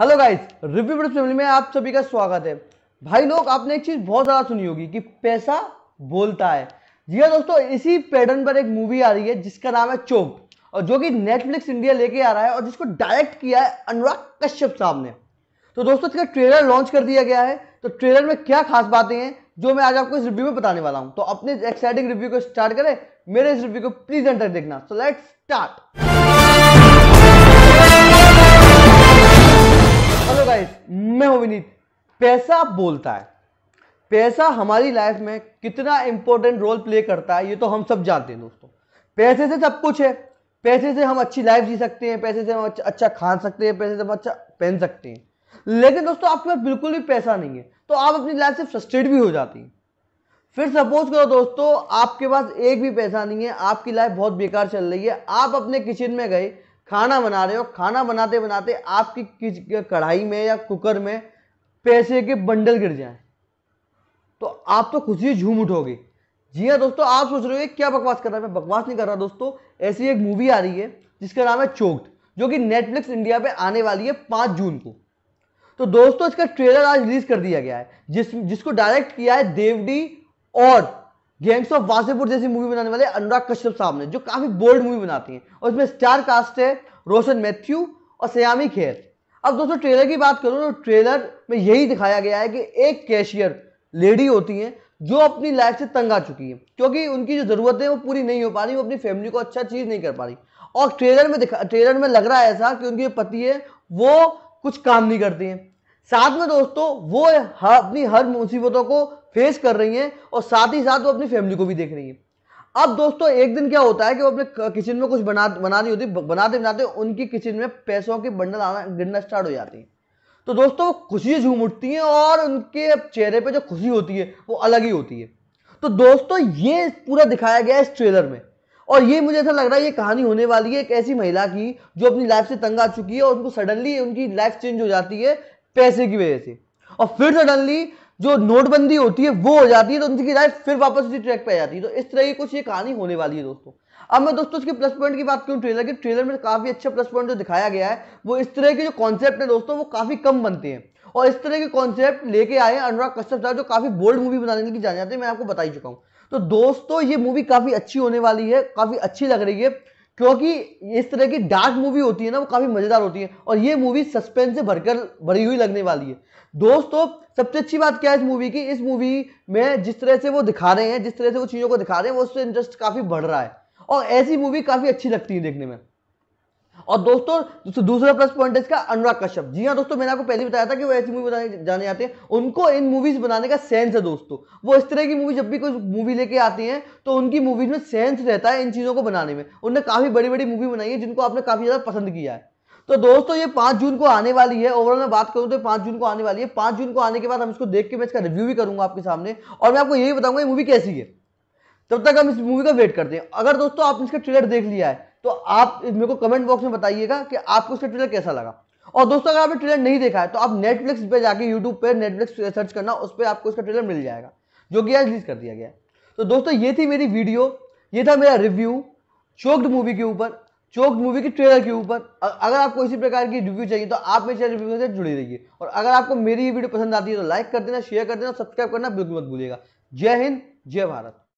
hello guys review family में आप सभी का स्वागत है भाई लोग आपने एक चीज़ बहुत ज़्यादा सुनी होगी कि पैसा बोलता है जी हाँ दोस्तों इसी पैटर्न पर एक मूवी आ रही है जिसका नाम है चोप और जो कि नेटफ्लिक्स इंडिया लेके आ रहा है और जिसको डायरेक्ट किया है अनुराग कश्यप साहब ने तो दोस्तों इसका ट्रेलर लॉन्च कर दिया गया है तो ट्रेलर में क्या खास बातें हैं जो मैं आज आपको इस रिव्यू में बताने वाला हूँ तो अपने एक्साइटिंग रिव्यू को स्टार्ट करें मेरे इस रिव्यू को प्लीज एंटर देखना सो लेट स्टार्ट अभिनीत पैसा बोलता है पैसा हमारी लाइफ में कितना इंपॉर्टेंट रोल प्ले करता है ये तो हम सब जानते हैं दोस्तों पैसे से सब कुछ है पैसे से हम अच्छी लाइफ जी सकते हैं पैसे से हम अच्छा, अच्छा खा सकते हैं पैसे से हम अच्छा पहन सकते हैं लेकिन दोस्तों आपके पास बिल्कुल भी पैसा नहीं है तो आप अपनी लाइफ से फ्रस्ट्रेट भी हो जाती हैं फिर सपोज करो दोस्तों आपके पास एक भी पैसा नहीं है आपकी लाइफ बहुत बेकार चल रही है आप अपने किचन में गए खाना बना रहे हो खाना बनाते बनाते आपकी कढ़ाई में या कुकर में पैसे के बंडल गिर जाए तो आप तो खुशी झूम उठोगे जी हाँ दोस्तों आप सोच रहे हो क्या बकवास कर रहा है मैं बकवास नहीं कर रहा दोस्तों ऐसी एक मूवी आ रही है जिसका नाम है चोक्ड जो कि नेटफ्लिक्स इंडिया पे आने वाली है पाँच जून को तो दोस्तों इसका ट्रेलर आज रिलीज कर दिया गया है जिस जिसको डायरेक्ट किया है देवडी और गैंग्स ऑफ वासेपुर जैसी मूवी बनाने वाले अनुराग कश्यप साहब ने जो काफी बोल्ड मूवी बनाती हैं और इसमें स्टार कास्ट है रोशन मैथ्यू और सयामी खेर अब दोस्तों ट्रेलर की बात करूँ तो ट्रेलर में यही दिखाया गया है कि एक कैशियर लेडी होती हैं जो अपनी लाइफ से तंग आ चुकी है क्योंकि उनकी जो ज़रूरतें है वो पूरी नहीं हो पा रही वो अपनी फैमिली को अच्छा चीज़ नहीं कर पा रही और ट्रेलर में दिखा ट्रेलर में लग रहा है ऐसा कि उनकी जो पति है वो कुछ काम नहीं करती हैं साथ में दोस्तों वो हर, अपनी हर मुसीबतों को फेस कर रही हैं और साथ ही साथ वो अपनी फैमिली को भी देख रही हैं अब दोस्तों एक दिन क्या होता है कि वो अपने किचन में कुछ बना बना दी होती बनाते बनाते उनकी किचन में पैसों के बंडल आना गिरना स्टार्ट हो जाती है तो दोस्तों वो खुशी झूम उठती हैं और उनके चेहरे पे जो खुशी होती है वो अलग ही होती है तो दोस्तों ये पूरा दिखाया गया है इस ट्रेलर में और ये मुझे ऐसा लग रहा है ये कहानी होने वाली है एक ऐसी महिला की जो अपनी लाइफ से तंग आ चुकी है और उनको सडनली उनकी लाइफ चेंज हो जाती है पैसे की वजह से और फिर सडनली जो नोटबंदी होती है वो हो जाती है तो उनकी लाइफ फिर वापस उसी ट्रैक पे आ जाती है तो इस तरह की कुछ ये कहानी होने वाली है दोस्तों अब मैं दोस्तों इसके प्लस पॉइंट की बात करूँ ट्रेलर के ट्रेलर में काफी अच्छा प्लस पॉइंट जो दिखाया गया है वो इस तरह के जो कॉन्सेप्ट है दोस्तों वो काफी कम बनते हैं और इस तरह के कॉन्सेप्ट लेके आए अनुराग कश्यप साहब जो काफी बोल्ड मूवी बनाने की जाने जाते हैं मैं आपको बता ही चुका हूँ तो दोस्तों ये मूवी काफी अच्छी होने वाली है काफी अच्छी लग रही है क्योंकि इस तरह की डार्क मूवी होती है ना वो काफ़ी मज़ेदार होती है और ये मूवी सस्पेंस से भरकर भरी हुई लगने वाली है दोस्तों सबसे अच्छी बात क्या है इस मूवी की इस मूवी में जिस तरह से वो दिखा रहे हैं जिस तरह से वो चीज़ों को दिखा रहे हैं वो उससे इंटरेस्ट काफ़ी बढ़ रहा है और ऐसी मूवी काफ़ी अच्छी लगती है देखने में और दोस्तों तो दूसरा प्लस पॉइंट इसका अनुराग कश्यप जी हाँ दोस्तों मैंने आपको पहले बताया था कि वो ऐसी मूवी बनाने जाने आते हैं उनको इन मूवीज बनाने का सेंस है दोस्तों वो इस तरह की मूवी जब भी कोई मूवी लेके आती हैं तो उनकी मूवीज में सेंस रहता है इन चीज़ों को बनाने में उनने काफ़ी बड़ी बड़ी मूवी बनाई है जिनको आपने काफ़ी ज़्यादा पसंद किया है तो दोस्तों ये पाँच जून को आने वाली है ओवरऑल मैं बात करूँ तो पाँच जून को आने वाली है पाँच जून को आने के बाद हम इसको देख के मैं इसका रिव्यू भी करूँगा आपके सामने और मैं आपको यही बताऊँगा ये मूवी कैसी है तब तक हम इस मूवी का वेट करते हैं अगर दोस्तों आपने इसका ट्रेलर देख लिया है तो आप मेरे को कमेंट बॉक्स में बताइएगा कि आपको उसका ट्रेलर कैसा लगा और दोस्तों अगर आपने ट्रेलर नहीं देखा है तो आप नेटफ्लिक्स पे जाके यूट्यूब पे नेटफ्लिक्स सर्च करना उस पर आपको उसका ट्रेलर मिल जाएगा जो कि आज रिलीज कर दिया गया तो दोस्तों ये थी मेरी वीडियो ये था मेरा रिव्यू चोक्ड मूवी के ऊपर चोक्ड मूवी के ट्रेलर के ऊपर अगर आपको इसी प्रकार की रिव्यू चाहिए तो आप मेरे चैनल रिव्यू से जुड़ी रहिए और अगर आपको मेरी ये वीडियो पसंद आती है तो लाइक कर देना शेयर कर देना सब्सक्राइब करना बिल्कुल मत भूलिएगा जय हिंद जय भारत